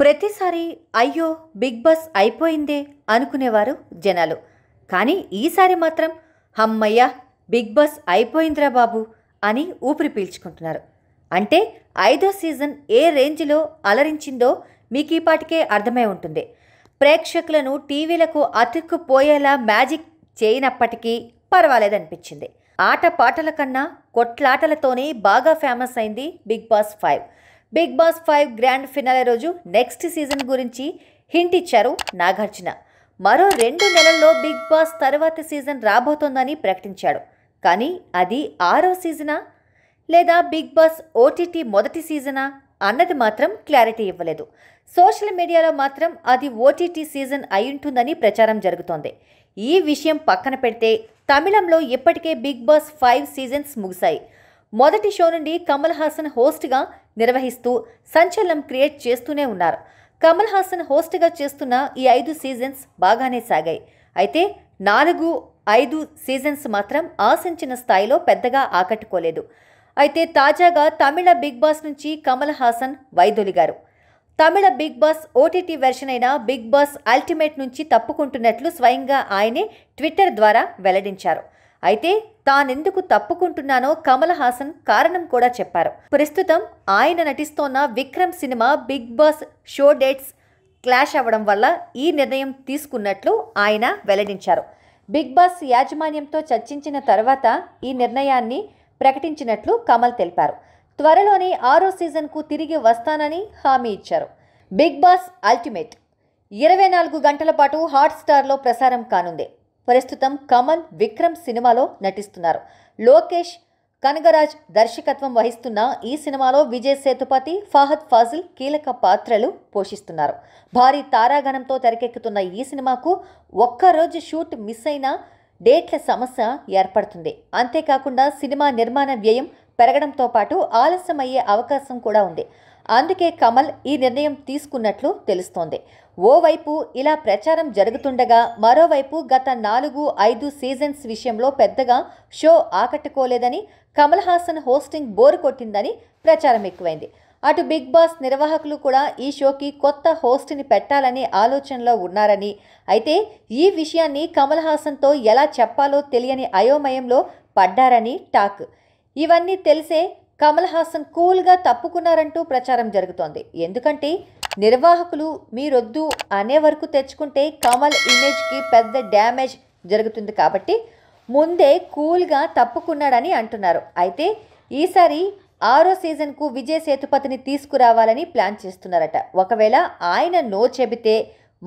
ప్రతిసారి అయ్యో big boss అయిపోయిందే అనుకునేవారు జనాలు కానీ ఈసారి మాత్రం హమ్మయ్య బిగ్ బాస్ అయిపోయిందిరా బాబు అని ఊపిరి పీల్చుకుంటున్నారు అంటే ఐదో సీజన్ ఏ రేంజ్లో అలరించిందో మీకు పాటికే అర్థమై ఉంటుంది ప్రేక్షకులను టీవీలకు అతుక్కుపోయేలా మ్యాజిక్ చేయనప్పటికీ పర్వాలేదనిపించింది ఆట పాటల కన్నా కొట్లాటలతోనే బాగా ఫేమస్ అయింది Bigg Boss five Bigg Boss five grand finale రోజు నెక్స్ట్ సీజన్ గురించి హింట్ ఇచ్చారు నాగార్జున మరో రెండు నెలల్లో బిగ్ బాస్ తర్వాతి సీజన్ రాబోతోందని ప్రకటించాడు కానీ అది ఆరో సీజనా లేదా బిగ్ బాస్ ఓటీటీ మొదటి సీజనా అన్నది మాత్రం క్లారిటీ ఇవ్వలేదు సోషల్ మీడియాలో మాత్రం అది ఓటీటీ సీజన్ అయ్యుంటుందని ప్రచారం జరుగుతోంది ఈ విషయం పక్కన పెడితే తమిళంలో ఇప్పటికే బిగ్ బాస్ ఫైవ్ సీజన్స్ ముగిశాయి మొదటి షో నుండి కమల్ హాసన్ హోస్ట్గా నిర్వహిస్తూ సంచలనం క్రియేట్ చేస్తూనే ఉన్నారు కమల్ హాసన్ హోస్ట్గా చేస్తున్న ఈ ఐదు సీజన్స్ బాగానే సాగాయి అయితే నాలుగు ఐదు సీజన్స్ మాత్రం ఆశించిన స్థాయిలో పెద్దగా ఆకట్టుకోలేదు అయితే తాజాగా తమిళ బిగ్ బాస్ నుంచి కమల్ హాసన్ వైదొలిగారు Tamil Bigg Boss OTT version అయిన బిగ్ బాస్ అల్టిమేట్ నుంచి తప్పుకుంటున్నట్లు స్వయంగా ఆయనే ట్విట్టర్ ద్వారా వెల్లడించారు అయితే తానెందుకు తప్పుకుంటున్నానో కమల్ హాసన్ కారణం కూడా చెప్పారు ప్రస్తుతం ఆయన నటిస్తోన్న విక్రమ్ సినిమా Bigg Boss show dates clash అవ్వడం వల్ల ఈ నిర్ణయం తీసుకున్నట్లు ఆయన వెల్లడించారు బిగ్ బాస్ యాజమాన్యంతో చర్చించిన తర్వాత ఈ నిర్ణయాన్ని ప్రకటించినట్లు కమల్ తెలిపారు త్వరలోనే ఆరో సీజన్కు తిరిగి వస్తానని హామీ ఇచ్చారు బిగ్ బాస్ అల్టిమేట్ ఇరవై నాలుగు గంటల పాటు హాట్స్టార్లో ప్రసారం కానుంది ప్రస్తుతం కమల్ విక్రమ్ సినిమాలో నటిస్తున్నారు లోకేష్ కనగరాజ్ దర్శకత్వం వహిస్తున్న ఈ సినిమాలో విజయ్ సేతుపతి ఫహద్ ఫాజిల్ కీలక పాత్రలు పోషిస్తున్నారు భారీ తారాగణంతో తెరకెక్కుతున్న ఈ సినిమాకు ఒక్కరోజు షూట్ మిస్ అయిన డేట్ల సమస్య ఏర్పడుతుంది అంతేకాకుండా సినిమా నిర్మాణ వ్యయం పెరగడంతో పాటు ఆలస్యమయ్యే అవకాశం కూడా ఉంది అందుకే కమల్ ఈ నిర్ణయం తీసుకున్నట్లు తెలుస్తోంది ఓవైపు ఇలా ప్రచారం జరుగుతుండగా మరోవైపు గత నాలుగు ఐదు సీజన్స్ విషయంలో పెద్దగా షో ఆకట్టుకోలేదని కమల్ హాసన్ హోస్టింగ్ బోరు కొట్టిందని ప్రచారం ఎక్కువైంది అటు బిగ్ బాస్ నిర్వాహకులు కూడా ఈ షోకి కొత్త హోస్ట్ని పెట్టాలనే ఆలోచనలో ఉన్నారని అయితే ఈ విషయాన్ని కమల్ హాసన్తో ఎలా చెప్పాలో తెలియని అయోమయంలో పడ్డారని టాక్ ఇవన్నీ తెలిసే కమల్ హాసన్ కూల్గా తప్పుకున్నారంటూ ప్రచారం జరుగుతోంది ఎందుకంటే నిర్వాహకులు మీరొద్దు అనే వరకు తెచ్చుకుంటే కమల్ ఇమేజ్కి పెద్ద డ్యామేజ్ జరుగుతుంది కాబట్టి ముందే కూల్గా తప్పుకున్నాడని అంటున్నారు అయితే ఈసారి ఆరో సీజన్కు విజయ్ సేతుపతిని తీసుకురావాలని ప్లాన్ చేస్తున్నారట ఒకవేళ ఆయన నో చెబితే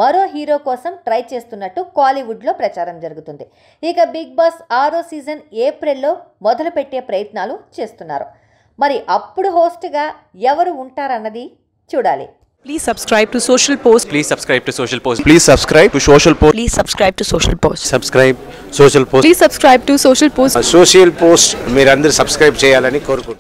మరో హీరో కోసం ట్రై చేస్తున్నట్టు కాలీవుడ్లో ప్రచారం జరుగుతుంది ఇక బిగ్ బాస్ ఆరో సీజన్ ఏప్రిల్లో మొదలుపెట్టే ప్రయత్నాలు చేస్తున్నారు మరి అప్పుడు హోస్ట్గా ఎవరు ఉంటారన్నది చూడాలి please subscribe to social post please subscribe to social post please subscribe to social post please subscribe to social post subscribe social post please subscribe to social post social post మీరందరూ సబ్స్క్రైబ్ చేయాలని కోరుకుంటున్నాను